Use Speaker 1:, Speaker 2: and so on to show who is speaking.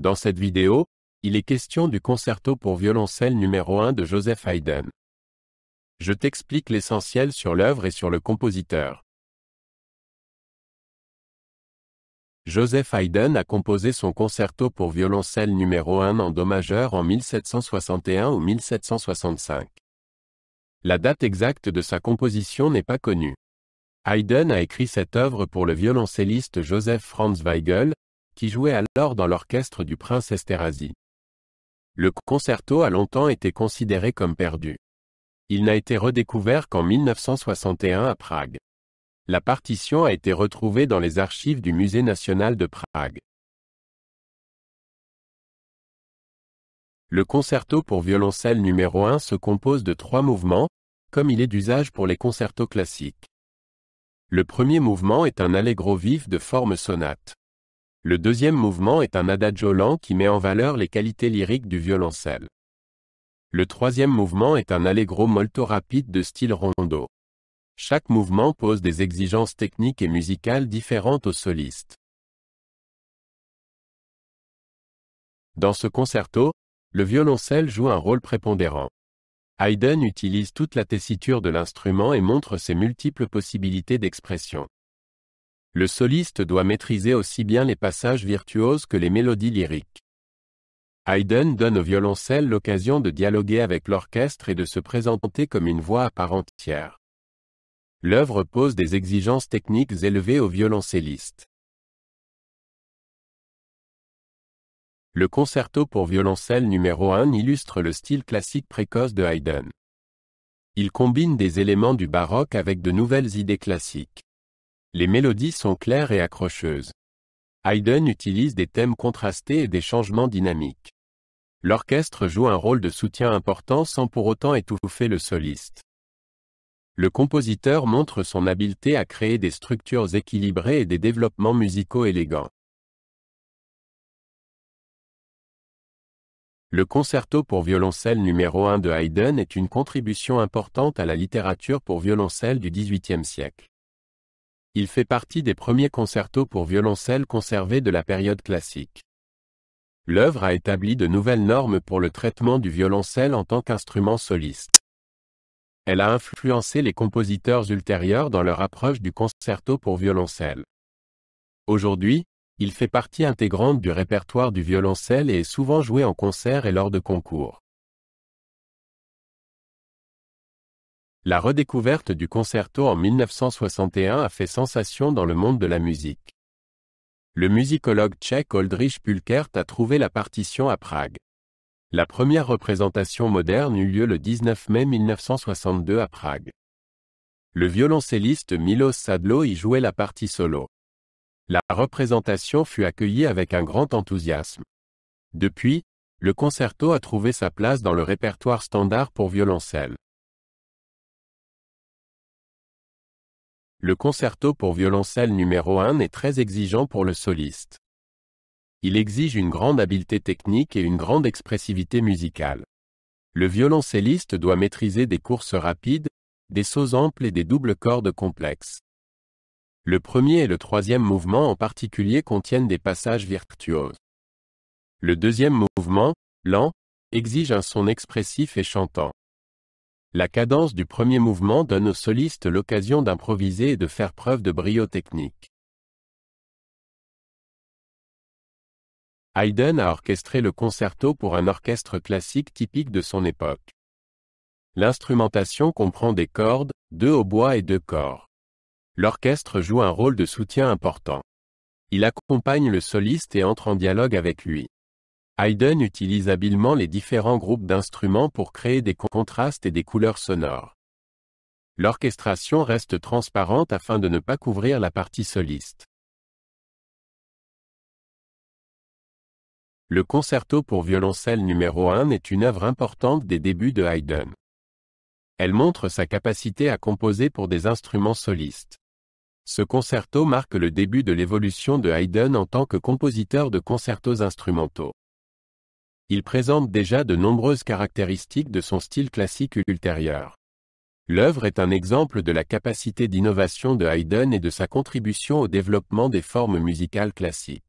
Speaker 1: Dans cette vidéo, il est question du concerto pour violoncelle numéro 1 de Joseph Haydn. Je t'explique l'essentiel sur l'œuvre et sur le compositeur. Joseph Haydn a composé son concerto pour violoncelle numéro 1 en do majeur en 1761 ou 1765. La date exacte de sa composition n'est pas connue. Haydn a écrit cette œuvre pour le violoncelliste Joseph Franz Weigel, qui jouait alors dans l'orchestre du prince Esterhazy. Le concerto a longtemps été considéré comme perdu. Il n'a été redécouvert qu'en 1961 à Prague. La partition a été retrouvée dans les archives du Musée national de Prague. Le concerto pour violoncelle numéro 1 se compose de trois mouvements, comme il est d'usage pour les concertos classiques. Le premier mouvement est un allegro vif de forme sonate. Le deuxième mouvement est un adagio lent qui met en valeur les qualités lyriques du violoncelle. Le troisième mouvement est un allegro molto rapide de style rondo. Chaque mouvement pose des exigences techniques et musicales différentes aux solistes. Dans ce concerto, le violoncelle joue un rôle prépondérant. Haydn utilise toute la tessiture de l'instrument et montre ses multiples possibilités d'expression. Le soliste doit maîtriser aussi bien les passages virtuoses que les mélodies lyriques. Haydn donne au violoncelle l'occasion de dialoguer avec l'orchestre et de se présenter comme une voix à part entière. L'œuvre pose des exigences techniques élevées au violoncelliste. Le concerto pour violoncelle numéro 1 illustre le style classique précoce de Haydn. Il combine des éléments du baroque avec de nouvelles idées classiques. Les mélodies sont claires et accrocheuses. Haydn utilise des thèmes contrastés et des changements dynamiques. L'orchestre joue un rôle de soutien important sans pour autant étouffer le soliste. Le compositeur montre son habileté à créer des structures équilibrées et des développements musicaux élégants. Le concerto pour violoncelle numéro 1 de Haydn est une contribution importante à la littérature pour violoncelle du XVIIIe siècle. Il fait partie des premiers concertos pour violoncelle conservés de la période classique. L'œuvre a établi de nouvelles normes pour le traitement du violoncelle en tant qu'instrument soliste. Elle a influencé les compositeurs ultérieurs dans leur approche du concerto pour violoncelle. Aujourd'hui, il fait partie intégrante du répertoire du violoncelle et est souvent joué en concert et lors de concours. La redécouverte du concerto en 1961 a fait sensation dans le monde de la musique. Le musicologue tchèque Oldrich Pulkert a trouvé la partition à Prague. La première représentation moderne eut lieu le 19 mai 1962 à Prague. Le violoncelliste Milos Sadlo y jouait la partie solo. La représentation fut accueillie avec un grand enthousiasme. Depuis, le concerto a trouvé sa place dans le répertoire standard pour
Speaker 2: violoncelle. Le concerto
Speaker 1: pour violoncelle numéro 1 est très exigeant pour le soliste. Il exige une grande habileté technique et une grande expressivité musicale. Le violoncelliste doit maîtriser des courses rapides, des sauts amples et des doubles cordes complexes. Le premier et le troisième mouvement en particulier contiennent des passages virtuoses. Le deuxième mouvement, lent, exige un son expressif et chantant. La cadence du premier mouvement donne au soliste l'occasion d'improviser et de faire preuve de
Speaker 2: brio technique. Haydn
Speaker 1: a orchestré le concerto pour un orchestre classique typique de son époque. L'instrumentation comprend des cordes, deux hautbois et deux corps. L'orchestre joue un rôle de soutien important. Il accompagne le soliste et entre en dialogue avec lui. Haydn utilise habilement les différents groupes d'instruments pour créer des contrastes et des couleurs sonores. L'orchestration reste transparente afin de ne pas
Speaker 2: couvrir la partie soliste.
Speaker 1: Le concerto pour violoncelle numéro 1 est une œuvre importante des débuts de Haydn. Elle montre sa capacité à composer pour des instruments solistes. Ce concerto marque le début de l'évolution de Haydn en tant que compositeur de concertos instrumentaux il présente déjà de nombreuses caractéristiques de son style classique ultérieur. L'œuvre est un exemple de la capacité d'innovation de Haydn et de sa contribution au développement des formes musicales classiques.